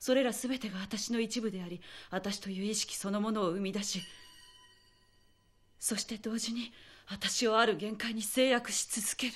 それら全てが私の一部であり私という意識そのものを生み出しそして同時に私をある限界に制約し続ける